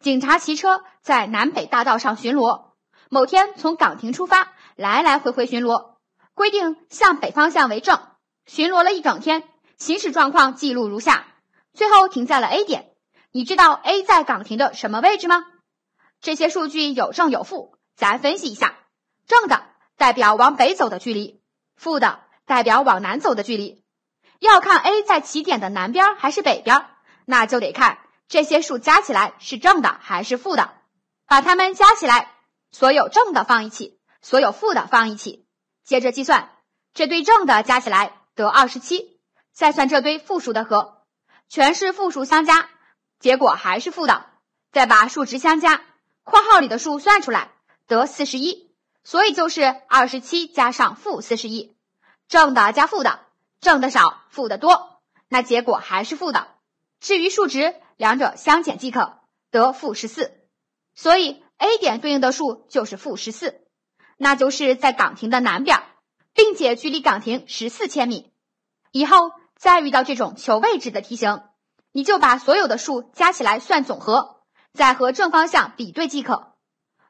警察骑车在南北大道上巡逻，某天从岗亭出发，来来回回巡逻。规定向北方向为正，巡逻了一整天，行驶状况记录如下，最后停在了 A 点。你知道 A 在岗亭的什么位置吗？这些数据有正有负，咱分析一下，正的代表往北走的距离，负的代表往南走的距离。要看 A 在起点的南边还是北边，那就得看。这些数加起来是正的还是负的？把它们加起来，所有正的放一起，所有负的放一起，接着计算。这堆正的加起来得二十七，再算这堆负数的和，全是负数相加，结果还是负的。再把数值相加，括号里的数算出来得四十一，所以就是二十七加上负四十一，正的加负的，正的少，负的多，那结果还是负的。至于数值。两者相减即可得负十四，所以 A 点对应的数就是负十四，那就是在岗亭的南边，并且距离岗亭十四千米。以后再遇到这种求位置的题型，你就把所有的数加起来算总和，再和正方向比对即可。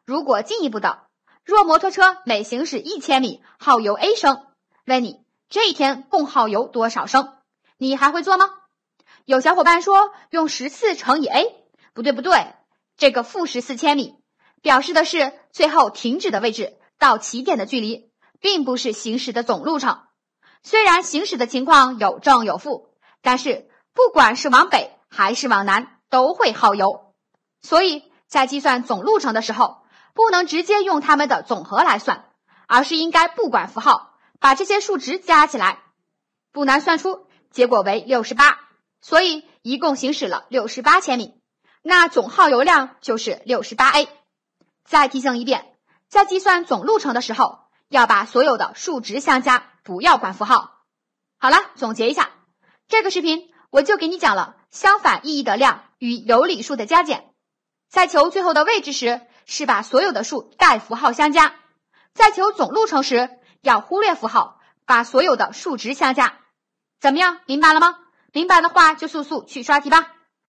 如果进一步的，若摩托车每行驶一千米耗油 a 升，问你这一天共耗油多少升？你还会做吗？有小伙伴说，用十四乘以 a 不对，不对，这个负十四千米表示的是最后停止的位置到起点的距离，并不是行驶的总路程。虽然行驶的情况有正有负，但是不管是往北还是往南都会耗油，所以在计算总路程的时候，不能直接用它们的总和来算，而是应该不管符号，把这些数值加起来，不难算出结果为六十八。所以一共行驶了六十八千米，那总耗油量就是六十八 a。再提醒一遍，在计算总路程的时候，要把所有的数值相加，不要管符号。好了，总结一下，这个视频我就给你讲了相反意义的量与有理数的加减。在求最后的位置时，是把所有的数带符号相加；在求总路程时，要忽略符号，把所有的数值相加。怎么样，明白了吗？明白的话，就速速去刷题吧。